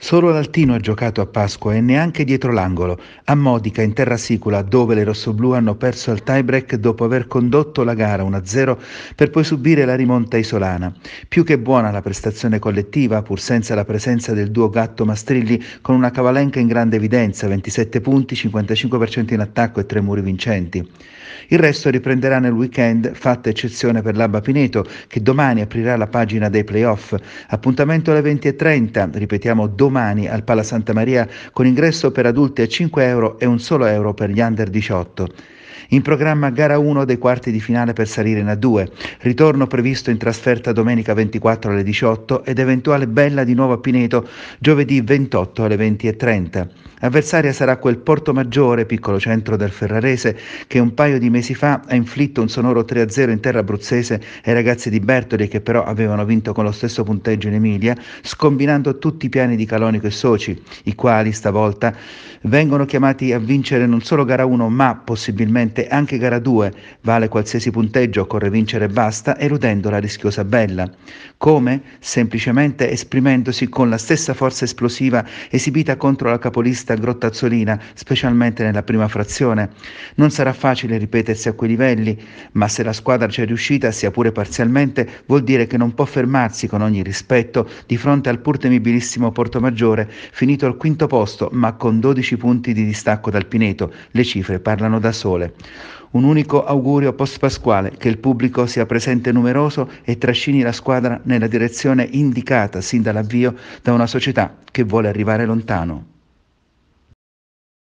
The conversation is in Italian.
Solo l'Altino ha giocato a Pasqua e neanche dietro l'angolo, a Modica in terra sicula, dove le rossoblù hanno perso al tiebreak dopo aver condotto la gara 1-0 per poi subire la rimonta isolana. Più che buona la prestazione collettiva, pur senza la presenza del duo Gatto Mastrilli con una cavalenca in grande evidenza, 27 punti, 55% in attacco e tre muri vincenti. Il resto riprenderà nel weekend, fatta eccezione per l'Abba Pineto che domani aprirà la pagina dei playoff. Appuntamento alle 20:30, ripetiamo dopo domani al Pala Santa Maria con ingresso per adulti a 5 euro e un solo euro per gli under 18. In programma gara 1 dei quarti di finale per salire in A2, ritorno previsto in trasferta domenica 24 alle 18 ed eventuale bella di nuovo a Pineto giovedì 28 alle 20.30. Avversaria sarà quel Porto Maggiore, piccolo centro del Ferrarese, che un paio di mesi fa ha inflitto un sonoro 3-0 in terra abruzzese ai ragazzi di Bertoli che però avevano vinto con lo stesso punteggio in Emilia, scombinando tutti i piani di Calonico e Soci, i quali stavolta vengono chiamati a vincere non solo gara 1 ma possibilmente Ovviamente anche gara 2 vale qualsiasi punteggio, occorre vincere e basta, eludendo la rischiosa bella. Come? Semplicemente esprimendosi con la stessa forza esplosiva esibita contro la capolista Grottazzolina, specialmente nella prima frazione. Non sarà facile ripetersi a quei livelli, ma se la squadra ci è riuscita, sia pure parzialmente, vuol dire che non può fermarsi con ogni rispetto di fronte al pur temibilissimo Portomaggiore, finito al quinto posto ma con 12 punti di distacco dal Pineto. Le cifre parlano da sole. Un unico augurio post-pasquale, che il pubblico sia presente numeroso e trascini la squadra nella direzione indicata sin dall'avvio da una società che vuole arrivare lontano.